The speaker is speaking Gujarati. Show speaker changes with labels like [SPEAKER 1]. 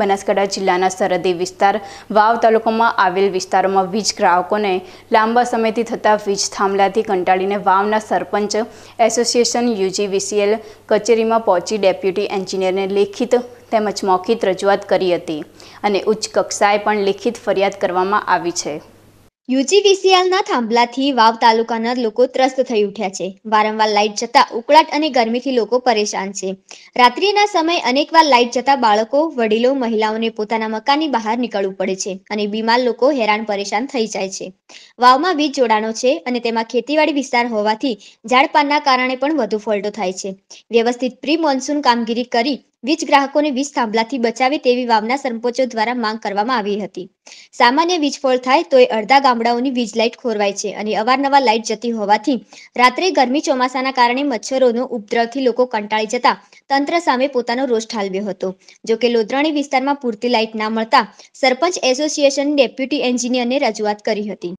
[SPEAKER 1] બનાસકાંઠા જિલ્લાના સરહદી વિસ્તાર વાવ તાલુકામાં આવેલ વિસ્તારોમાં વીજ ગ્રાહકોને લાંબા સમયથી થતા વીજ થાંભલાથી કંટાળીને વાવના સરપંચ એસોસિએશન યુજીવીસીએલ કચેરીમાં પહોંચી ડેપ્યુટી એન્જિનિયરને લેખિત તેમજ મૌખિત રજૂઆત કરી હતી અને ઉચ્ચ કક્ષાએ પણ લેખિત ફરિયાદ કરવામાં આવી છે
[SPEAKER 2] યુજીવીસીએલના થાંભલાથી વાવ તાલુકાના લોકો ત્રસ્ત થઈ ઉઠ્યા છે વારંવાર લાઇટ જતા ઉકળાટ અને ગરમીથી લોકો પરેશાન છે રાત્રિના સમય અનેકવાર લાઇટ જતા બાળકો વડીલો મહિલાઓને પોતાના મકાનની બહાર નીકળવું પડે છે અને બીમાર લોકો હેરાન પરેશાન થઈ જાય છે વાવમાં વીજ જોડાણો છે અને તેમાં ખેતીવાડી વિસ્તાર હોવાથી ઝાડપાનના કારણે પણ વધુ ફોલ્ટો થાય છે વ્યવસ્થિત પ્રી મોન્સૂન કામગીરી કરી વીજ ગ્રાહકોને વીજ થાંભલાથી બચાવે તેવી વાવના સંપોચો દ્વારા માંગ કરવામાં આવી હતી સામાન્ય વીજફોળ થાય તો એ અડધા ગામડાઓની વીજ લાઇટ ખોરવાય છે અને અવારનવાર લાઇટ જતી હોવાથી રાત્રે ગરમી ચોમાસાના કારણે મચ્છરોનો ઉપદ્રવથી લોકો કંટાળી જતા તંત્ર સામે પોતાનો રોષ ઠાલવ્યો હતો જો કે લોધરાણી વિસ્તારમાં પૂરતી લાઇટ ના મળતા સરપંચ એસોસિએશન ડેપ્યુટી એન્જિનિયરને રજૂઆત કરી હતી